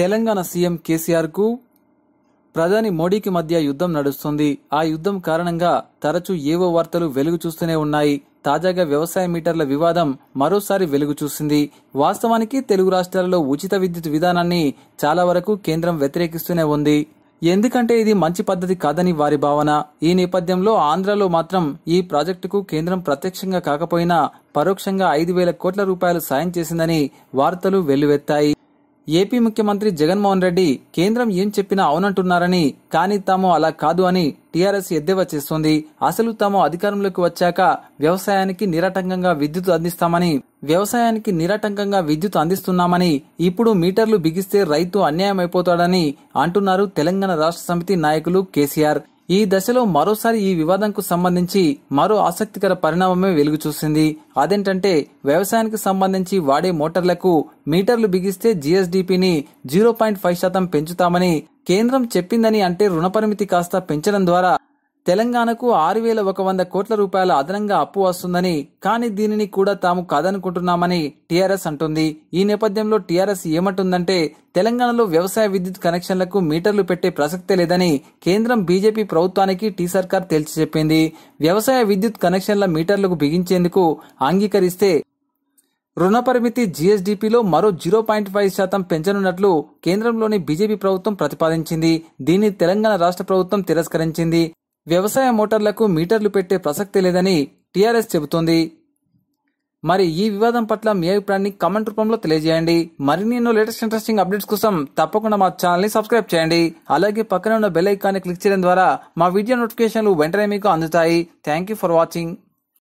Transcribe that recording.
Telangana CM కేసీఆర్కు ప్రధాని మోడీకి మధ్య యుద్ధం నడుస్తుంది ఆ యుద్ధం కారణంగా తరచూ ఏవో వార్తలు వెలుగు చూస్తూనే ఉన్నాయి తాజాగా వ్యవసాయ మీటర్ల వివాదం మరోసారి వెలుగు చూసింది వాస్తవానికి తెలుగు రాష్ట్రాలలో ఉచిత విద్యుత్ విధానాన్ని చాలా వరకు కేంద్రం వ్యతిరేకిస్తూనే ఉంది ఎందుకంటే ఇది మంచి పద్ధతి కాదని వారి భావన ఈ నేపథ్యంలో ఆంధ్రలో మాత్రం ఈ ప్రాజెక్టుకు కేంద్రం ప్రత్యక్షంగా కాకపోయినా పరోక్షంగా ఐదు వేల కోట్ల రూపాయలు సాయం చేసిందని వార్తలు వెల్లువెత్తాయి ఏపీ ముఖ్యమంత్రి జగన్మోహన్ రెడ్డి కేంద్రం ఏం చెప్పినా అవునంటున్నారని కానీ తాము అలా కాదు అని టీఆర్ఎస్ ఎద్దేవా చేస్తోంది అసలు తాము అధికారంలోకి వచ్చాక వ్యవసాయానికి నిరాటంకంగా విద్యుత్ అందిస్తామని వ్యవసాయానికి నిరాటంకంగా విద్యుత్ అందిస్తున్నామని ఇప్పుడు మీటర్లు బిగిస్తే రైతు అన్యాయం అయిపోతాడని అంటున్నారు తెలంగాణ రాష్ట్ర సమితి నాయకులు కేసీఆర్ ఈ దశలో మరోసారి ఈ వివాదంకు సంబంధించి మరో ఆసక్తికర పరిణామమే వెలుగు చూసింది అదేంటంటే వ్యవసాయానికి సంబంధించి వాడే మోటార్లకు మీటర్లు బిగిస్తే జీఎస్డిపిని జీరో పాయింట్ ఫైవ్ శాతం పెంచుతామని కేంద్రం చెప్పిందని అంటే రుణ పరిమితి కాస్త పెంచడం ద్వారా తెలంగాణకు ఆరు వేల ఒక వంద కోట్ల రూపాయల అదనంగా అప్పు వస్తుందని కానీ దీనిని కూడా తాము కాదనుకుంటున్నామని టీఆర్ఎస్ అంటుంది ఈ నేపథ్యంలో టీఆర్ఎస్ ఏమంటుందంటే తెలంగాణలో వ్యవసాయ విద్యుత్ కనెక్షన్లకు మీటర్లు పెట్టే ప్రసక్తే లేదని కేంద్రం బీజేపీ ప్రభుత్వానికి టీ సర్కార్ తేల్చి చెప్పింది వ్యవసాయ విద్యుత్ కనెక్షన్ల మీటర్లకు బిగించేందుకు అంగీకరిస్తే రుణ పరిమితి జీఎస్డీపీలో మరో జీరో పాయింట్ ఫైవ్ శాతం పెంచనున్నట్లు కేంద్రంలోని బీజేపీ ప్రభుత్వం ప్రతిపాదించింది దీన్ని తెలంగాణ రాష్ట్ర ప్రభుత్వం తిరస్కరించింది వ్యవసాయ మోటార్లకు మీటర్లు పెట్టే ప్రసక్తి లేదని టీఆర్ఎస్ చెబుతోంది మరి ఈ వివాదం పట్ల మీ అభిప్రాయాన్ని కామెంట్ రూపంలో తెలియజేయండి మరిన్ని ఎన్నో లేటెస్ట్ ఇంట్రెస్టింగ్ అప్డేట్స్ కోసం తప్పకుండా మా ఛానల్ని సబ్స్క్రైబ్ చేయండి అలాగే పక్కన ఉన్న బెల్ ఐకాన్ని క్లిక్ చేయడం ద్వారా మా వీడియో నోటిఫికేషన్లు వెంటనే మీకు అందుతాయి థ్యాంక్ యూ ఫర్ వాచింగ్